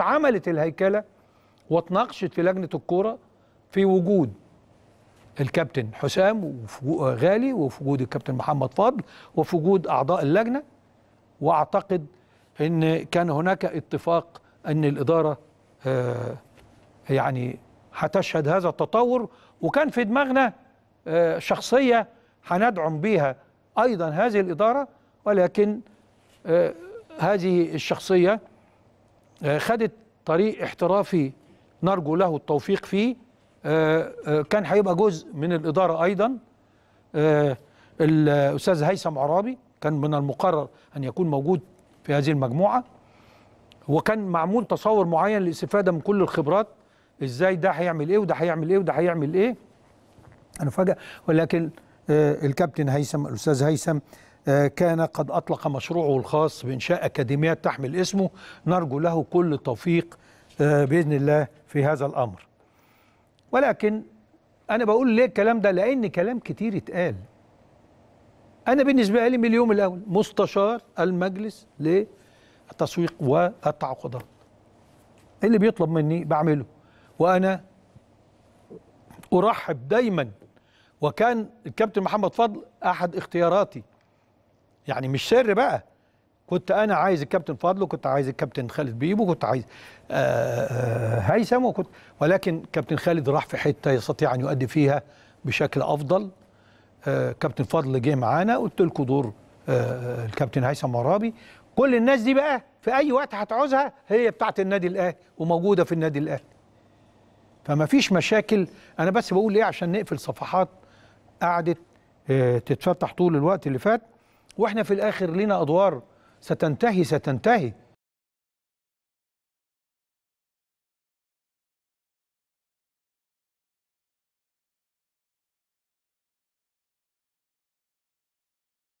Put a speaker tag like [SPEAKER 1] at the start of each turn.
[SPEAKER 1] اتعملت الهيكله واتناقشت في لجنه الكوره في وجود الكابتن حسام غالي وفي وجود الكابتن محمد فضل وفي وجود اعضاء اللجنه واعتقد ان كان هناك اتفاق ان الاداره آه، يعني هتشهد هذا التطور وكان في دماغنا آه، شخصيه هندعم بيها ايضا هذه الاداره ولكن آه، هذه الشخصيه آه، خدت طريق احترافي نرجو له التوفيق فيه آه، آه، كان هيبقى جزء من الإدارة أيضا الأستاذ هيثم عرابي كان من المقرر أن يكون موجود في هذه المجموعة وكان معمول تصور معين للاستفادة من كل الخبرات إزاي ده هيعمل إيه وده هيعمل إيه وده هيعمل إيه أنا فجأة ولكن الكابتن هيثم الأستاذ هيثم كان قد أطلق مشروعه الخاص بإنشاء أكاديميات تحمل اسمه نرجو له كل توفيق آه، بإذن الله في هذا الأمر ولكن أنا بقول ليه الكلام ده لأن كلام كتير اتقال أنا بالنسبة لي من اليوم الأول مستشار المجلس للتسويق والتعاقدات إيه اللي بيطلب مني بعمله وأنا أرحب دايما وكان الكابتن محمد فضل أحد اختياراتي يعني مش سر بقى كنت انا عايز الكابتن فضل وكنت عايز الكابتن خالد بيبو وكنت عايز آه، آه، هيثم وكنت ولكن كابتن خالد راح في حته يستطيع ان يؤدي فيها بشكل افضل آه، كابتن فضل جه معانا قلت لكم دور الكابتن هيثم مرابي كل الناس دي بقى في اي وقت هتعوزها هي بتاعه النادي الاهلي وموجوده في النادي الاهلي فما فيش مشاكل انا بس بقول ايه عشان نقفل صفحات قعدت تتفتح طول الوقت اللي فات واحنا في الاخر لنا ادوار ستنتهي ستنتهي